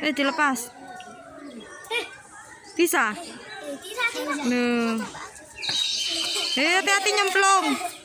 Eh dilepas. Bisa. Nuh. Eh, eh hati-hati nyemplung.